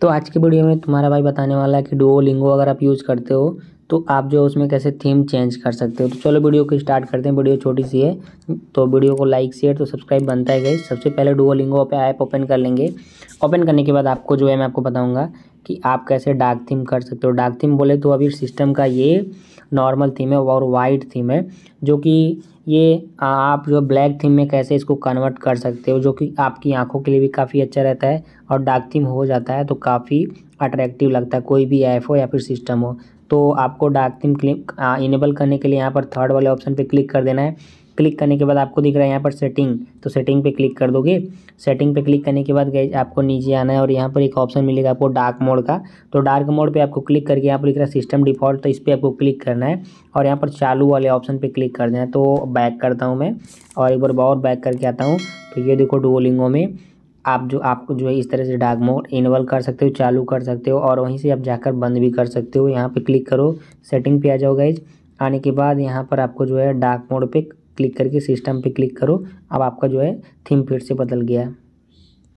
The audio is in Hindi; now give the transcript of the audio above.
तो आज की वीडियो में तुम्हारा भाई बताने वाला है कि लिंगो अगर आप यूज़ करते हो तो आप जो उसमें कैसे थीम चेंज कर सकते हो तो चलो वीडियो को स्टार्ट करते हैं वीडियो छोटी सी है तो वीडियो को लाइक शेयर तो सब्सक्राइब बनता है गई सबसे पहले लिंगो पे ऐप ओपन कर लेंगे ओपन करने के बाद आपको जो है मैं आपको बताऊँगा कि आप कैसे डार्क थीम कर सकते हो डार्क थीम बोले तो अभी सिस्टम का ये नॉर्मल थीम है और वाइट थीम है जो कि ये आप जो ब्लैक थीम में कैसे इसको कन्वर्ट कर सकते हो जो कि आपकी आंखों के लिए भी काफ़ी अच्छा रहता है और डार्क थीम हो जाता है तो काफ़ी अट्रैक्टिव लगता है कोई भी ऐप हो या फिर सिस्टम हो तो आपको डार्क थीम क्लिक इनेबल करने के लिए यहाँ पर थर्ड वाले ऑप्शन पे क्लिक कर देना है क्लिक करने के बाद आपको दिख रहा है यहाँ पर सेटिंग तो सेटिंग पे क्लिक कर दोगे सेटिंग पे क्लिक करने के बाद गए आपको नीचे आना है और यहाँ पर एक ऑप्शन मिलेगा आपको डार्क मोड का तो डार्क मोड पे आपको क्लिक करके यहाँ पर लिख रहा है सिस्टम डिफॉल्ट तो इस पर आपको क्लिक करना है और यहाँ पर चालू वाले ऑप्शन पर क्लिक कर देना है तो बैक करता हूँ मैं और एक बार और बैक करके आता हूँ तो ये देखो डुओलिंगो में आप जो आपको जो है इस तरह से डार्क मोड इनेबल कर सकते हो चालू कर सकते हो और वहीं से आप जाकर बंद भी कर सकते हो यहाँ पर क्लिक करो सेटिंग पे आ जाओ गाइज आने के बाद यहाँ पर आपको जो है डार्क मोड पे क्लिक करके सिस्टम पे क्लिक करो अब आपका जो है थीम फिर से बदल गया है